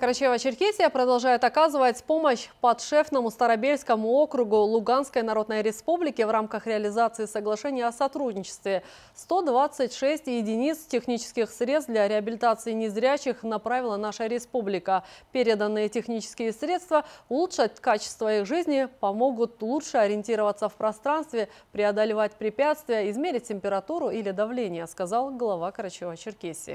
Карачаево-Черкесия продолжает оказывать помощь подшефному Старобельскому округу Луганской Народной Республики в рамках реализации соглашения о сотрудничестве. 126 единиц технических средств для реабилитации незрячих направила наша республика. Переданные технические средства улучшат качество их жизни, помогут лучше ориентироваться в пространстве, преодолевать препятствия, измерить температуру или давление, сказал глава Карачаева-Черкесии.